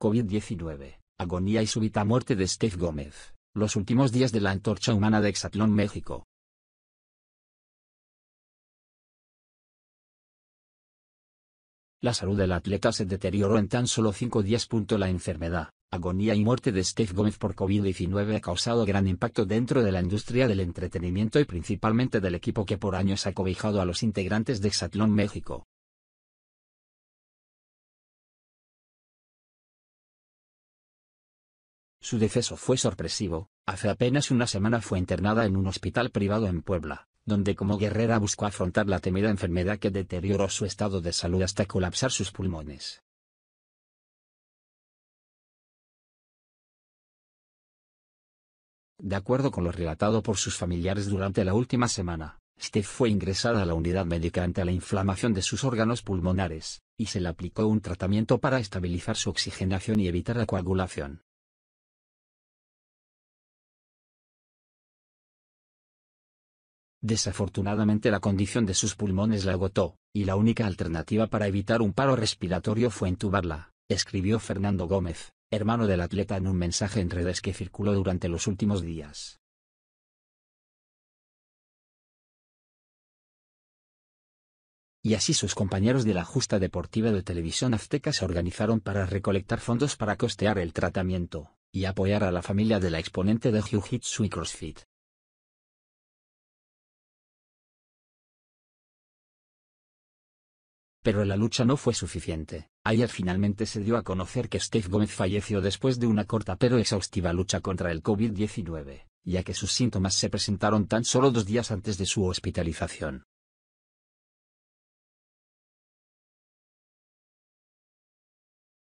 COVID-19, agonía y súbita muerte de Steve Gómez, los últimos días de la antorcha humana de Exatlón México. La salud del atleta se deterioró en tan solo cinco días. La enfermedad, agonía y muerte de Steve Gómez por COVID-19 ha causado gran impacto dentro de la industria del entretenimiento y principalmente del equipo que por años ha cobijado a los integrantes de Exatlón México. Su deceso fue sorpresivo, hace apenas una semana fue internada en un hospital privado en Puebla, donde como guerrera buscó afrontar la temida enfermedad que deterioró su estado de salud hasta colapsar sus pulmones. De acuerdo con lo relatado por sus familiares durante la última semana, Steph fue ingresada a la unidad médica ante la inflamación de sus órganos pulmonares, y se le aplicó un tratamiento para estabilizar su oxigenación y evitar la coagulación. Desafortunadamente la condición de sus pulmones la agotó, y la única alternativa para evitar un paro respiratorio fue entubarla, escribió Fernando Gómez, hermano del atleta en un mensaje en redes que circuló durante los últimos días. y así sus compañeros de la Justa Deportiva de Televisión Azteca se organizaron para recolectar fondos para costear el tratamiento, y apoyar a la familia de la exponente de Jiu-Jitsu y CrossFit. Pero la lucha no fue suficiente. Ayer finalmente se dio a conocer que Steve Gómez falleció después de una corta pero exhaustiva lucha contra el COVID-19, ya que sus síntomas se presentaron tan solo dos días antes de su hospitalización.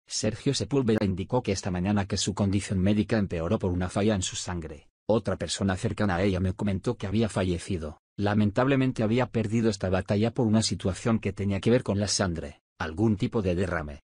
Sergio Sepúlveda indicó que esta mañana que su condición médica empeoró por una falla en su sangre. Otra persona cercana a ella me comentó que había fallecido. Lamentablemente había perdido esta batalla por una situación que tenía que ver con la sangre, algún tipo de derrame.